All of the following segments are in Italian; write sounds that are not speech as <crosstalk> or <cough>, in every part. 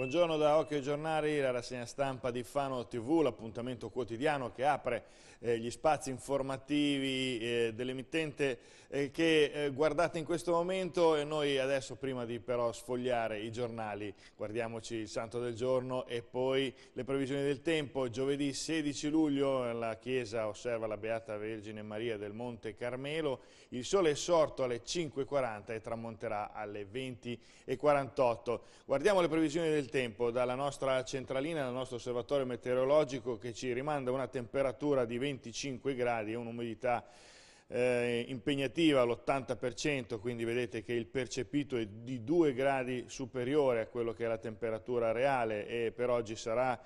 Buongiorno da Occhio ai Giornali, la rassegna stampa di Fano TV, l'appuntamento quotidiano che apre eh, gli spazi informativi eh, dell'emittente eh, che eh, guardate in questo momento e noi adesso prima di però sfogliare i giornali guardiamoci il santo del giorno e poi le previsioni del tempo. Giovedì 16 luglio eh, la chiesa osserva la Beata Vergine Maria del Monte Carmelo, il sole è sorto alle 5.40 e tramonterà alle 20.48. Guardiamo le previsioni del tempo dalla nostra centralina, dal nostro osservatorio meteorologico che ci rimanda una temperatura di 25 gradi e un'umidità eh, impegnativa all'80%, quindi vedete che il percepito è di 2 gradi superiore a quello che è la temperatura reale e per oggi sarà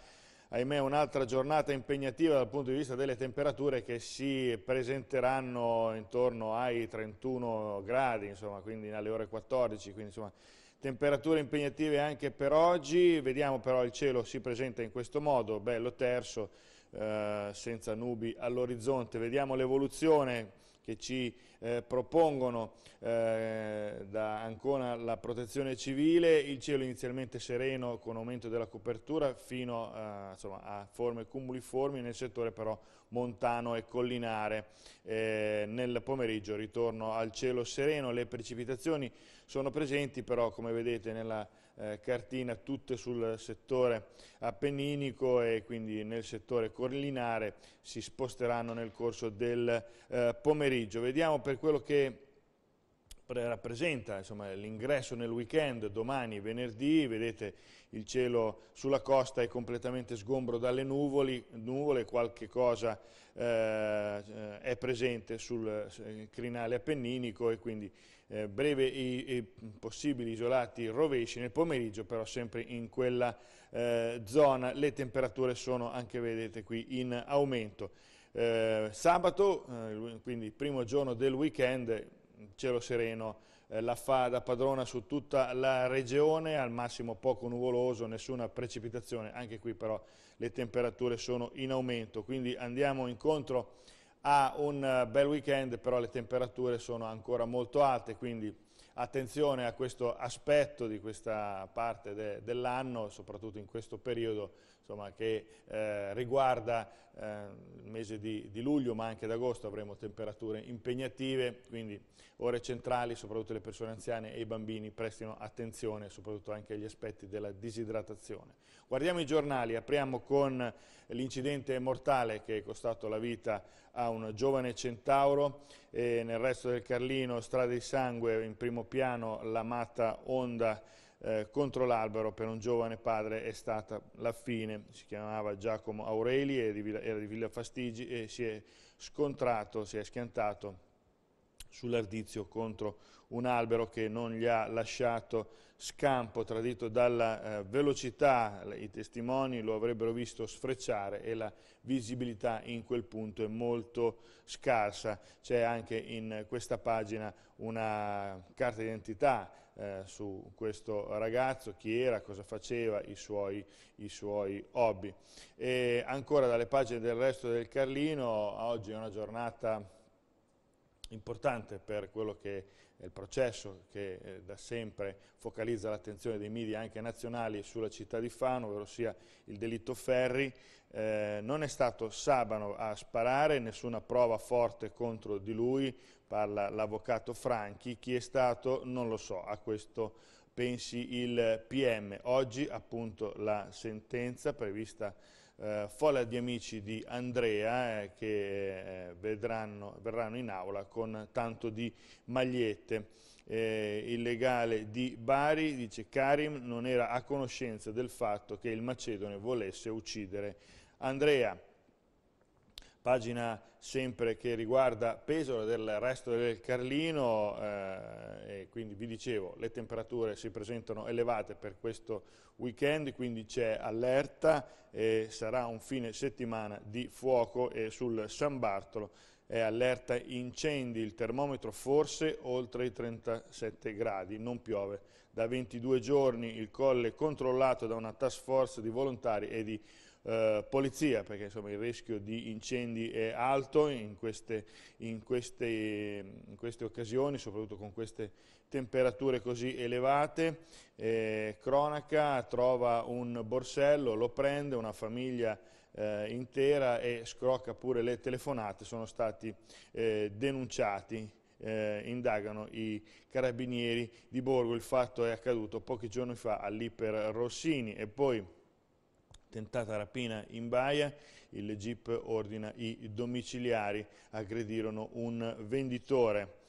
ahimè un'altra giornata impegnativa dal punto di vista delle temperature che si presenteranno intorno ai 31 gradi, insomma, quindi alle ore 14, quindi insomma Temperature impegnative anche per oggi, vediamo però il cielo si presenta in questo modo, bello terso, eh, senza nubi all'orizzonte. Vediamo l'evoluzione che ci eh, propongono eh, da Ancona la protezione civile, il cielo inizialmente sereno con aumento della copertura fino eh, insomma, a forme cumuliformi nel settore però montano e collinare. Eh, nel pomeriggio ritorno al cielo sereno, le precipitazioni sono presenti però come vedete nella eh, cartina tutte sul settore appenninico e quindi nel settore corlinare si sposteranno nel corso del eh, pomeriggio. Vediamo per quello che rappresenta l'ingresso nel weekend, domani venerdì, vedete il cielo sulla costa è completamente sgombro dalle nuvole, nuvole qualche cosa eh, è presente sul eh, crinale appenninico e quindi eh, breve e, e, possibili isolati rovesci, nel pomeriggio però sempre in quella eh, zona le temperature sono anche vedete qui in aumento. Eh, sabato, eh, quindi primo giorno del weekend, cielo sereno, eh, la fa da padrona su tutta la regione, al massimo poco nuvoloso, nessuna precipitazione, anche qui però le temperature sono in aumento, quindi andiamo incontro ha un eh, bel weekend, però le temperature sono ancora molto alte, quindi attenzione a questo aspetto di questa parte de dell'anno, soprattutto in questo periodo insomma, che eh, riguarda eh, il mese di, di, luglio ma anche d'agosto avremo temperature impegnative, quindi ore centrali, soprattutto le persone anziane e i bambini prestino attenzione soprattutto anche agli aspetti della disidratazione. Guardiamo i giornali, apriamo con l'incidente mortale che è costato la vita a un giovane centauro, e nel resto del Carlino strade di sangue in primo piano la matta onda eh, contro l'albero per un giovane padre è stata la fine, si chiamava Giacomo Aureli, era di Villa Fastigi e si è scontrato, si è schiantato sull'ardizio contro un albero che non gli ha lasciato scampo, tradito dalla eh, velocità, i testimoni lo avrebbero visto sfrecciare e la visibilità in quel punto è molto scarsa. C'è anche in questa pagina una carta d'identità eh, su questo ragazzo, chi era, cosa faceva, i suoi, i suoi hobby. E ancora dalle pagine del resto del Carlino, oggi è una giornata importante per quello che è il processo che eh, da sempre focalizza l'attenzione dei media anche nazionali sulla città di Fano, ovvero sia il delitto Ferri. Eh, non è stato Sabano a sparare, nessuna prova forte contro di lui, parla l'avvocato Franchi, chi è stato non lo so, a questo pensi il PM. Oggi appunto la sentenza prevista eh, folla di amici di Andrea eh, che eh, vedranno, verranno in aula con tanto di magliette. Eh, il legale di Bari dice Karim non era a conoscenza del fatto che il Macedone volesse uccidere Andrea pagina sempre che riguarda peso del resto del Carlino, eh, quindi vi dicevo le temperature si presentano elevate per questo weekend, quindi c'è allerta, eh, sarà un fine settimana di fuoco e sul San Bartolo è allerta incendi, il termometro forse oltre i 37 gradi, non piove. Da 22 giorni il colle controllato da una task force di volontari e di eh, polizia, perché insomma, il rischio di incendi è alto in queste, in, queste, in queste, occasioni, soprattutto con queste temperature così elevate. Eh, cronaca trova un borsello, lo prende, una famiglia eh, intera e scrocca pure le telefonate, sono stati eh, denunciati. Eh, indagano i carabinieri di Borgo. Il fatto è accaduto pochi giorni fa all'Iper Rossini e poi tentata rapina in Baia, il GIP ordina i domiciliari, aggredirono un venditore.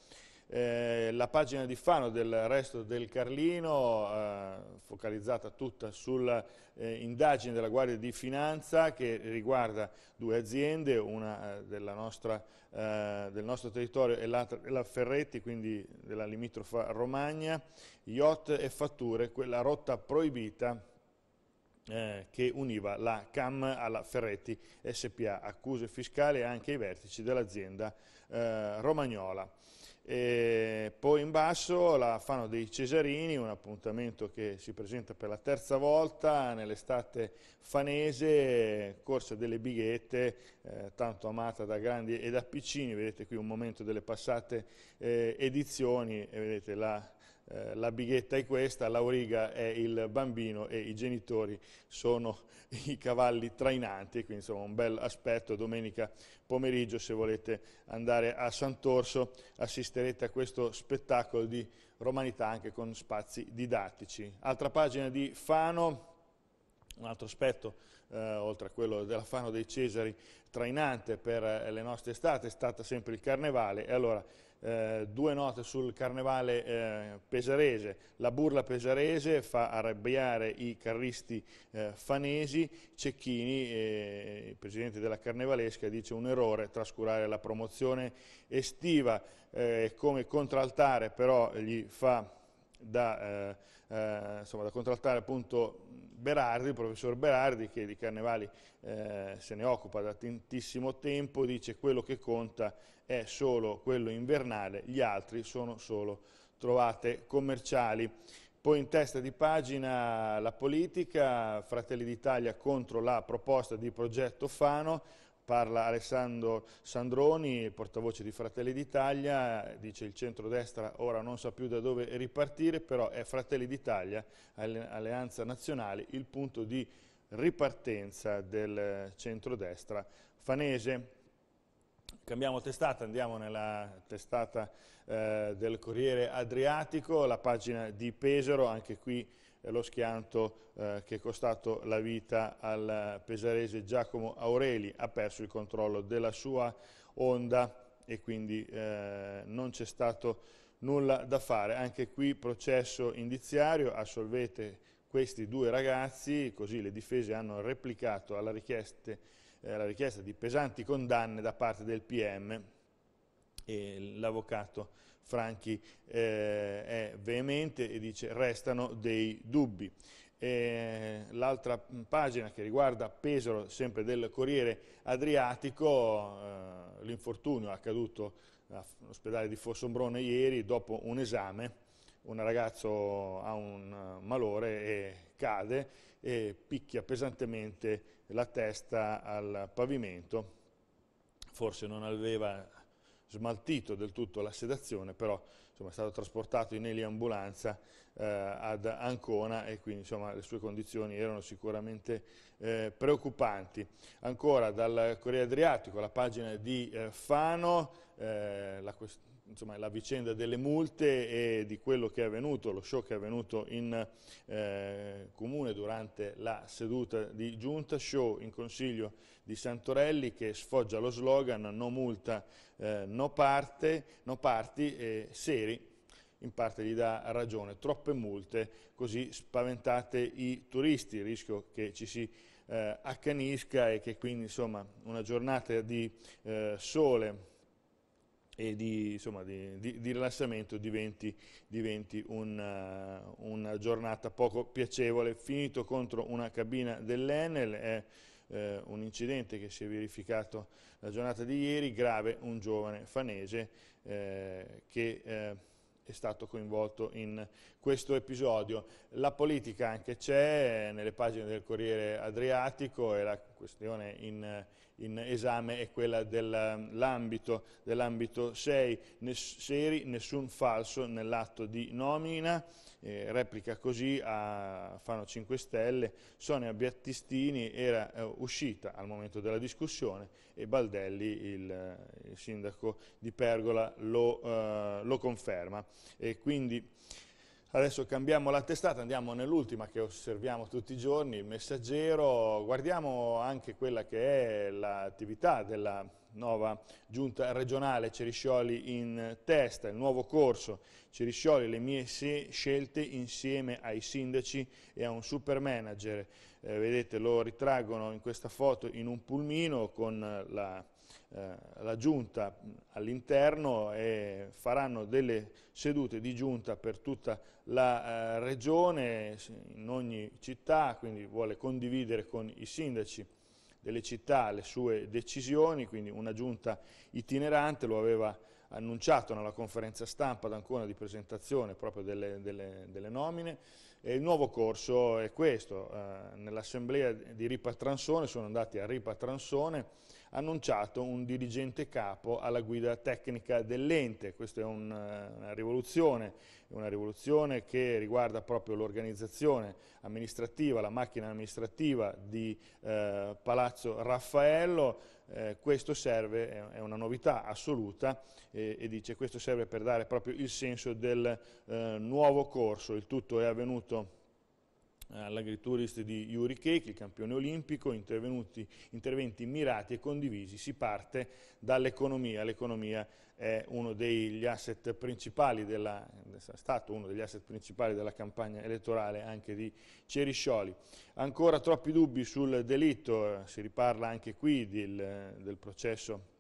Eh, la pagina di Fano del resto del Carlino, eh, focalizzata tutta sull'indagine eh, della Guardia di Finanza che riguarda due aziende, una eh, nostra, eh, del nostro territorio e l'altra della Ferretti, quindi della limitrofa Romagna, yacht e fatture, quella rotta proibita eh, che univa la CAM alla Ferretti SPA, accuse fiscali anche ai vertici dell'azienda eh, romagnola. E poi in basso la Fano dei Cesarini, un appuntamento che si presenta per la terza volta nell'estate fanese, corsa delle bighette, eh, tanto amata da grandi e da piccini, vedete qui un momento delle passate eh, edizioni e vedete la eh, la bighetta è questa, l'auriga è il bambino e i genitori sono <laughs> i cavalli trainanti, quindi insomma un bel aspetto, domenica pomeriggio se volete andare a Sant'Orso assisterete a questo spettacolo di romanità anche con spazi didattici. Altra pagina di Fano, un altro aspetto eh, oltre a quello della Fano dei Cesari trainante per eh, le nostre estate è stata sempre il carnevale e allora eh, due note sul carnevale eh, pesarese. La burla pesarese fa arrabbiare i carristi eh, fanesi. Cecchini, eh, il presidente della carnevalesca, dice un errore trascurare la promozione estiva. Eh, come contraltare però gli fa da, eh, eh, insomma, da contrattare appunto Berardi, il professor Berardi che di Carnevali eh, se ne occupa da tantissimo tempo, dice quello che conta è solo quello invernale, gli altri sono solo trovate commerciali. Poi in testa di pagina la politica, Fratelli d'Italia contro la proposta di progetto Fano, parla Alessandro Sandroni, portavoce di Fratelli d'Italia, dice il centrodestra ora non sa più da dove ripartire, però è Fratelli d'Italia, alleanza nazionale, il punto di ripartenza del centrodestra fanese. Cambiamo testata, andiamo nella testata eh, del Corriere Adriatico, la pagina di Pesaro, anche qui lo schianto eh, che è costato la vita al pesarese Giacomo Aureli, ha perso il controllo della sua onda e quindi eh, non c'è stato nulla da fare. Anche qui processo indiziario, assolvete questi due ragazzi, così le difese hanno replicato alla richiesta, eh, alla richiesta di pesanti condanne da parte del PM e l'avvocato Franchi eh, è veemente e dice restano dei dubbi. L'altra pagina che riguarda Pesaro, sempre del Corriere Adriatico, eh, l'infortunio accaduto all'ospedale di Fossombrone ieri dopo un esame, un ragazzo ha un eh, malore e cade e picchia pesantemente la testa al pavimento, forse non aveva smaltito del tutto la sedazione, però insomma, è stato trasportato in eliambulanza eh, ad Ancona e quindi insomma, le sue condizioni erano sicuramente eh, preoccupanti. Ancora dal Corriere Adriatico, la pagina di eh, Fano, eh, la questione insomma, la vicenda delle multe e di quello che è avvenuto, lo show che è avvenuto in eh, comune durante la seduta di giunta, show in consiglio di Santorelli che sfoggia lo slogan no multa, eh, no, parte, no parti, eh, seri in parte gli dà ragione, troppe multe, così spaventate i turisti, il rischio che ci si eh, accanisca e che quindi insomma, una giornata di eh, sole e di, insomma, di, di, di rilassamento diventi, diventi una, eh, una, giornata poco piacevole. Finito contro una cabina dell'Enel, è eh, un incidente che si è verificato la giornata di ieri, grave un giovane fanese eh, che... Eh, è stato coinvolto in questo episodio. La politica anche c'è nelle pagine del Corriere Adriatico e la questione in, in esame è quella dell'ambito, dell'ambito 6, Ness, seri, nessun falso nell'atto di nomina, eh, replica così a Fano 5 Stelle, Sonia Biattistini era eh, uscita al momento della discussione e Baldelli, il, il sindaco di Pergola, lo, eh, lo conferma. E quindi Adesso cambiamo la testata, andiamo nell'ultima che osserviamo tutti i giorni, il messaggero, guardiamo anche quella che è l'attività della nuova giunta regionale Ceriscioli in testa, il nuovo corso Ceriscioli, le mie scelte insieme ai sindaci e a un super manager. Eh, vedete lo ritraggono in questa foto in un pulmino con la eh, la giunta all'interno e faranno delle sedute di giunta per tutta la eh, regione, in ogni città, quindi vuole condividere con i sindaci delle città le sue decisioni, quindi una giunta itinerante, lo aveva annunciato nella conferenza stampa ad di presentazione proprio delle, delle, delle nomine. E il nuovo corso è questo, eh, nell'assemblea di Ripa Transone sono andati a Ripa Transone annunciato un dirigente capo alla guida tecnica dell'ente. Questa è un, eh, una rivoluzione, una rivoluzione che riguarda proprio l'organizzazione amministrativa, la macchina amministrativa di eh, Palazzo Raffaello. Eh, questo serve, è una novità assoluta eh, e dice questo serve per dare proprio il senso del eh, nuovo corso. Il tutto è avvenuto all'agriturist di Yuri Kek, il campione olimpico, interventi mirati e condivisi, si parte dall'economia, l'economia è uno degli asset principali della, è stato uno degli asset principali della campagna elettorale anche di Ceriscioli. Ancora troppi dubbi sul delitto, eh, si riparla anche qui del, del processo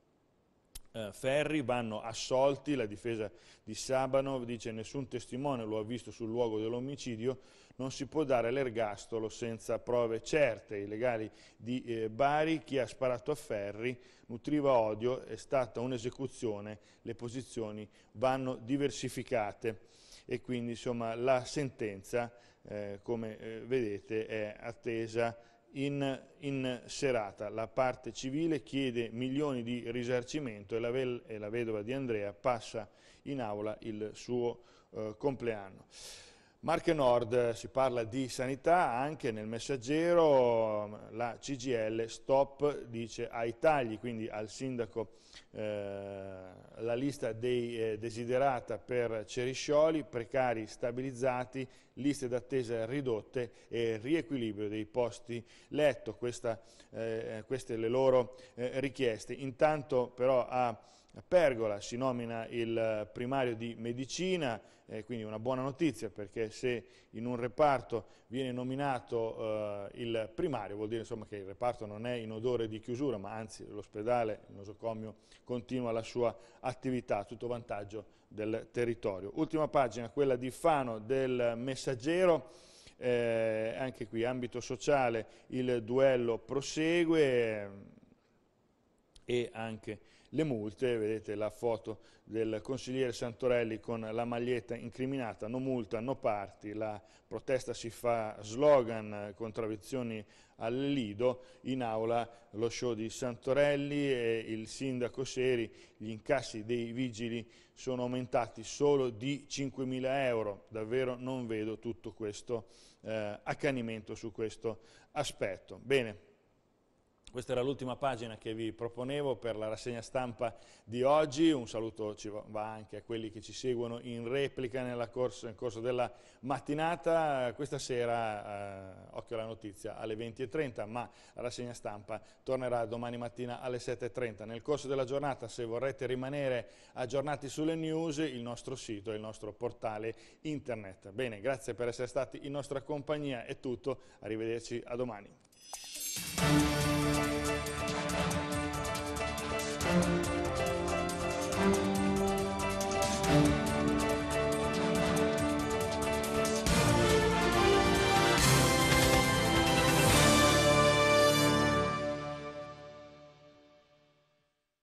eh, Ferri vanno assolti, la difesa di Sabanov dice nessun testimone lo ha visto sul luogo dell'omicidio, non si può dare l'ergastolo senza prove certe. I legali di eh, Bari, chi ha sparato a Ferri, nutriva odio, è stata un'esecuzione, le posizioni vanno diversificate e quindi insomma, la sentenza, eh, come eh, vedete, è attesa in, in, serata. La parte civile chiede milioni di risarcimento e la, e la vedova di Andrea passa in aula il suo eh, compleanno. Marche Nord, si parla di sanità, anche nel messaggero la CGL stop dice ai tagli, quindi al sindaco eh, la lista dei eh, desiderata per Ceriscioli, precari stabilizzati, liste d'attesa ridotte e riequilibrio dei posti letto, Questa, eh, eh queste le loro eh, richieste. Intanto però a Pergola si nomina il eh, primario di medicina, eh, quindi una buona notizia perché se in un reparto viene nominato eh, il primario vuol dire insomma, che il reparto non è in odore di chiusura, ma anzi l'ospedale, il nosocomio continua la sua attività, tutto vantaggio del territorio. Ultima pagina, quella di Fano del Messaggero. Eh, anche qui ambito sociale il duello prosegue eh, e anche le multe, vedete la foto del consigliere Santorelli con la maglietta incriminata, no multa, no parti, la protesta si fa slogan, eh, contravvezioni al Lido, in aula lo show di Santorelli e il sindaco Seri, gli incassi dei vigili sono aumentati solo di 5.000 euro, davvero non vedo tutto questo eh, accanimento su questo aspetto. Bene, questa era l'ultima pagina che vi proponevo per la rassegna stampa di oggi, un saluto ci va anche a quelli che ci seguono in replica nel corso, nel corso della mattinata, questa sera eh, occhio alla notizia alle 20.30, ma la rassegna stampa tornerà domani mattina alle 7.30. Nel corso della giornata se vorrete rimanere aggiornati sulle news, il nostro sito e il nostro portale internet. Bene, grazie per essere stati in nostra compagnia, è tutto, arrivederci a domani. Thank you.